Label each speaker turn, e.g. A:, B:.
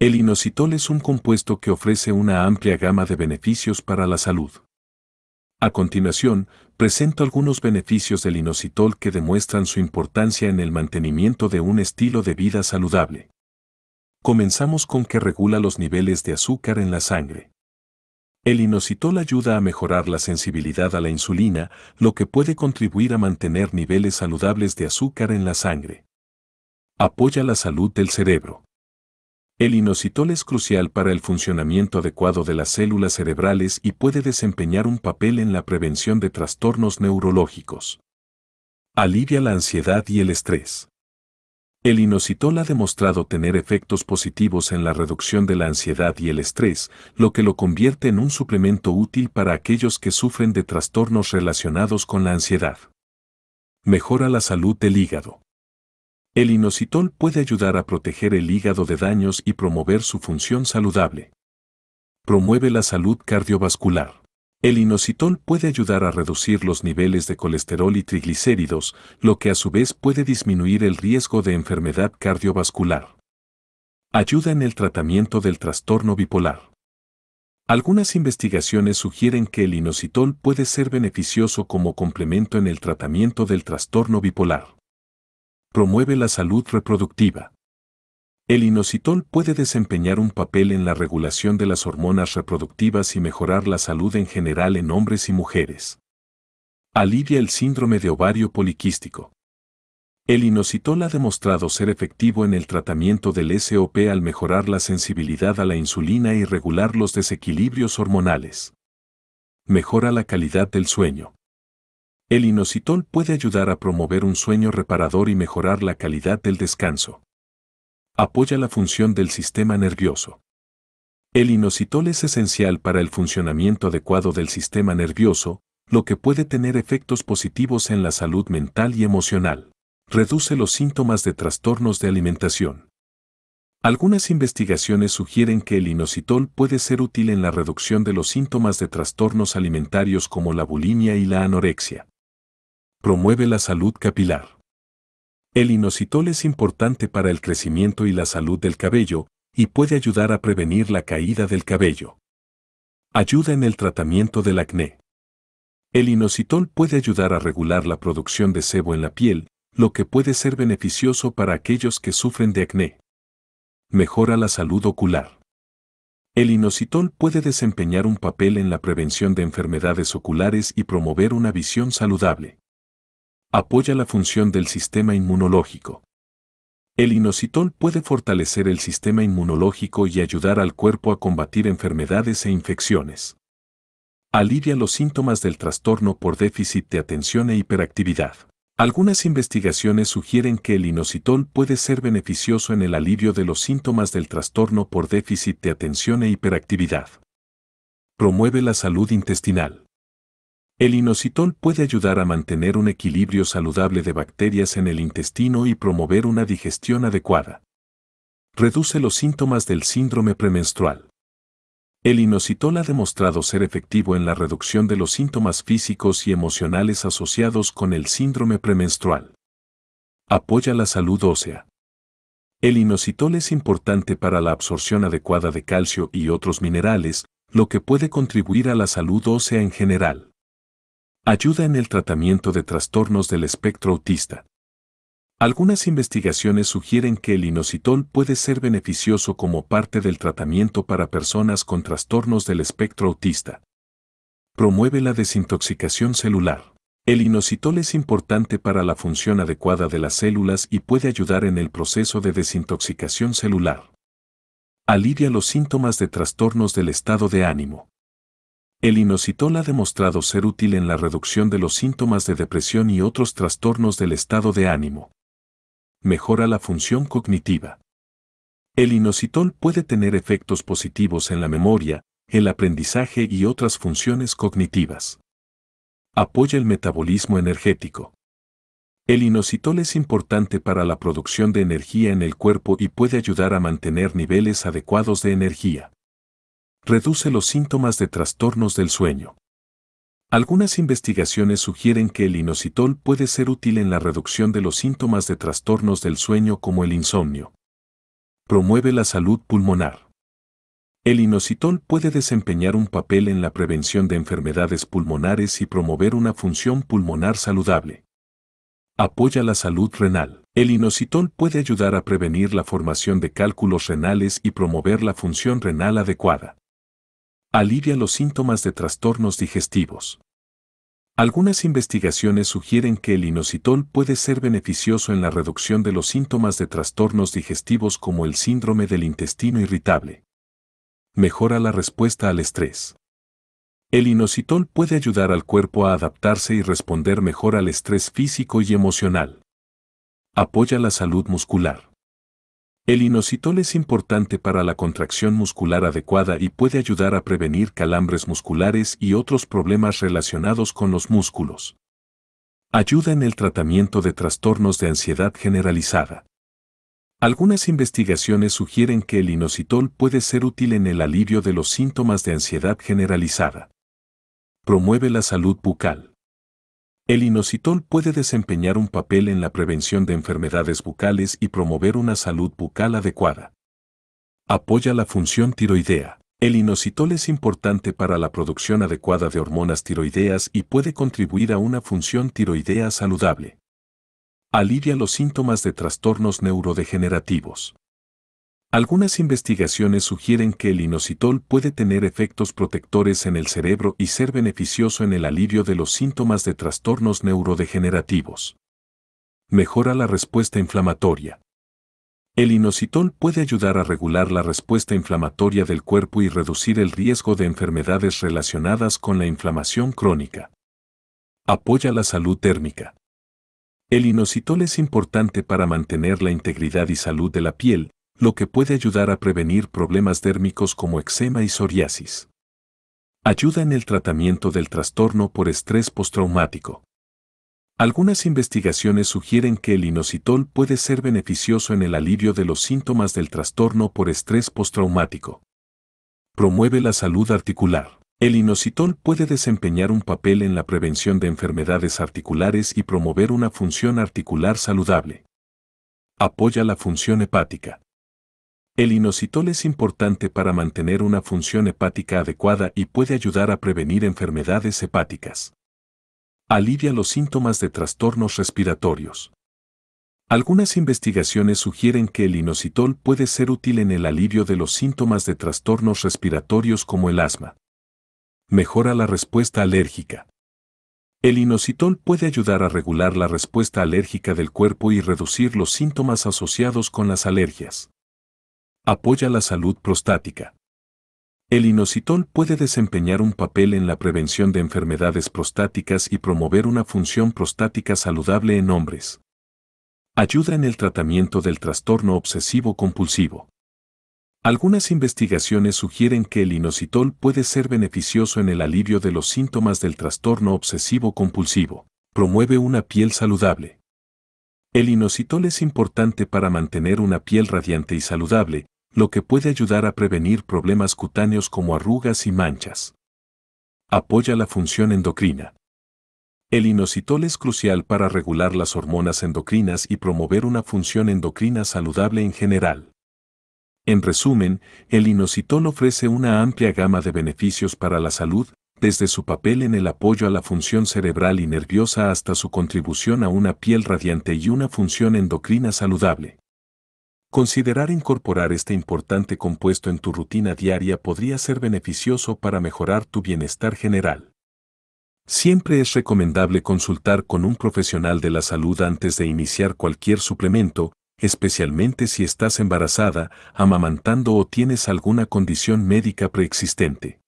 A: El inositol es un compuesto que ofrece una amplia gama de beneficios para la salud. A continuación, presento algunos beneficios del inositol que demuestran su importancia en el mantenimiento de un estilo de vida saludable. Comenzamos con que regula los niveles de azúcar en la sangre. El inositol ayuda a mejorar la sensibilidad a la insulina, lo que puede contribuir a mantener niveles saludables de azúcar en la sangre. Apoya la salud del cerebro. El inositol es crucial para el funcionamiento adecuado de las células cerebrales y puede desempeñar un papel en la prevención de trastornos neurológicos. Alivia la ansiedad y el estrés. El inositol ha demostrado tener efectos positivos en la reducción de la ansiedad y el estrés, lo que lo convierte en un suplemento útil para aquellos que sufren de trastornos relacionados con la ansiedad. Mejora la salud del hígado. El inositol puede ayudar a proteger el hígado de daños y promover su función saludable. Promueve la salud cardiovascular. El inositol puede ayudar a reducir los niveles de colesterol y triglicéridos, lo que a su vez puede disminuir el riesgo de enfermedad cardiovascular. Ayuda en el tratamiento del trastorno bipolar. Algunas investigaciones sugieren que el inositol puede ser beneficioso como complemento en el tratamiento del trastorno bipolar promueve la salud reproductiva. El inositol puede desempeñar un papel en la regulación de las hormonas reproductivas y mejorar la salud en general en hombres y mujeres. Alivia el síndrome de ovario poliquístico. El inositol ha demostrado ser efectivo en el tratamiento del SOP al mejorar la sensibilidad a la insulina y regular los desequilibrios hormonales. Mejora la calidad del sueño. El inositol puede ayudar a promover un sueño reparador y mejorar la calidad del descanso. Apoya la función del sistema nervioso. El inositol es esencial para el funcionamiento adecuado del sistema nervioso, lo que puede tener efectos positivos en la salud mental y emocional. Reduce los síntomas de trastornos de alimentación. Algunas investigaciones sugieren que el inositol puede ser útil en la reducción de los síntomas de trastornos alimentarios como la bulimia y la anorexia. Promueve la salud capilar. El inositol es importante para el crecimiento y la salud del cabello y puede ayudar a prevenir la caída del cabello. Ayuda en el tratamiento del acné. El inositol puede ayudar a regular la producción de sebo en la piel, lo que puede ser beneficioso para aquellos que sufren de acné. Mejora la salud ocular. El inositol puede desempeñar un papel en la prevención de enfermedades oculares y promover una visión saludable apoya la función del sistema inmunológico. El inositol puede fortalecer el sistema inmunológico y ayudar al cuerpo a combatir enfermedades e infecciones. Alivia los síntomas del trastorno por déficit de atención e hiperactividad. Algunas investigaciones sugieren que el inositol puede ser beneficioso en el alivio de los síntomas del trastorno por déficit de atención e hiperactividad. Promueve la salud intestinal. El inositol puede ayudar a mantener un equilibrio saludable de bacterias en el intestino y promover una digestión adecuada. Reduce los síntomas del síndrome premenstrual. El inositol ha demostrado ser efectivo en la reducción de los síntomas físicos y emocionales asociados con el síndrome premenstrual. Apoya la salud ósea. El inositol es importante para la absorción adecuada de calcio y otros minerales, lo que puede contribuir a la salud ósea en general ayuda en el tratamiento de trastornos del espectro autista. Algunas investigaciones sugieren que el inositol puede ser beneficioso como parte del tratamiento para personas con trastornos del espectro autista. Promueve la desintoxicación celular. El inositol es importante para la función adecuada de las células y puede ayudar en el proceso de desintoxicación celular. Alivia los síntomas de trastornos del estado de ánimo. El inositol ha demostrado ser útil en la reducción de los síntomas de depresión y otros trastornos del estado de ánimo. Mejora la función cognitiva. El inositol puede tener efectos positivos en la memoria, el aprendizaje y otras funciones cognitivas. Apoya el metabolismo energético. El inositol es importante para la producción de energía en el cuerpo y puede ayudar a mantener niveles adecuados de energía reduce los síntomas de trastornos del sueño. Algunas investigaciones sugieren que el inositol puede ser útil en la reducción de los síntomas de trastornos del sueño como el insomnio. Promueve la salud pulmonar. El inositol puede desempeñar un papel en la prevención de enfermedades pulmonares y promover una función pulmonar saludable. Apoya la salud renal. El inositol puede ayudar a prevenir la formación de cálculos renales y promover la función renal adecuada. Alivia los síntomas de trastornos digestivos. Algunas investigaciones sugieren que el inositol puede ser beneficioso en la reducción de los síntomas de trastornos digestivos como el síndrome del intestino irritable. Mejora la respuesta al estrés. El inositol puede ayudar al cuerpo a adaptarse y responder mejor al estrés físico y emocional. Apoya la salud muscular. El inositol es importante para la contracción muscular adecuada y puede ayudar a prevenir calambres musculares y otros problemas relacionados con los músculos. Ayuda en el tratamiento de trastornos de ansiedad generalizada. Algunas investigaciones sugieren que el inositol puede ser útil en el alivio de los síntomas de ansiedad generalizada. Promueve la salud bucal. El inositol puede desempeñar un papel en la prevención de enfermedades bucales y promover una salud bucal adecuada. Apoya la función tiroidea. El inositol es importante para la producción adecuada de hormonas tiroideas y puede contribuir a una función tiroidea saludable. Alivia los síntomas de trastornos neurodegenerativos. Algunas investigaciones sugieren que el inositol puede tener efectos protectores en el cerebro y ser beneficioso en el alivio de los síntomas de trastornos neurodegenerativos. Mejora la respuesta inflamatoria. El inositol puede ayudar a regular la respuesta inflamatoria del cuerpo y reducir el riesgo de enfermedades relacionadas con la inflamación crónica. Apoya la salud térmica. El inositol es importante para mantener la integridad y salud de la piel, lo que puede ayudar a prevenir problemas dérmicos como eczema y psoriasis. Ayuda en el tratamiento del trastorno por estrés postraumático. Algunas investigaciones sugieren que el inositol puede ser beneficioso en el alivio de los síntomas del trastorno por estrés postraumático. Promueve la salud articular. El inositol puede desempeñar un papel en la prevención de enfermedades articulares y promover una función articular saludable. Apoya la función hepática. El inositol es importante para mantener una función hepática adecuada y puede ayudar a prevenir enfermedades hepáticas. Alivia los síntomas de trastornos respiratorios. Algunas investigaciones sugieren que el inositol puede ser útil en el alivio de los síntomas de trastornos respiratorios como el asma. Mejora la respuesta alérgica. El inositol puede ayudar a regular la respuesta alérgica del cuerpo y reducir los síntomas asociados con las alergias apoya la salud prostática. El inositol puede desempeñar un papel en la prevención de enfermedades prostáticas y promover una función prostática saludable en hombres. Ayuda en el tratamiento del trastorno obsesivo-compulsivo. Algunas investigaciones sugieren que el inositol puede ser beneficioso en el alivio de los síntomas del trastorno obsesivo-compulsivo. Promueve una piel saludable. El inositol es importante para mantener una piel radiante y saludable, lo que puede ayudar a prevenir problemas cutáneos como arrugas y manchas. Apoya la función endocrina. El inositol es crucial para regular las hormonas endocrinas y promover una función endocrina saludable en general. En resumen, el inositol ofrece una amplia gama de beneficios para la salud, desde su papel en el apoyo a la función cerebral y nerviosa hasta su contribución a una piel radiante y una función endocrina saludable. Considerar incorporar este importante compuesto en tu rutina diaria podría ser beneficioso para mejorar tu bienestar general. Siempre es recomendable consultar con un profesional de la salud antes de iniciar cualquier suplemento, especialmente si estás embarazada, amamantando o tienes alguna condición médica preexistente.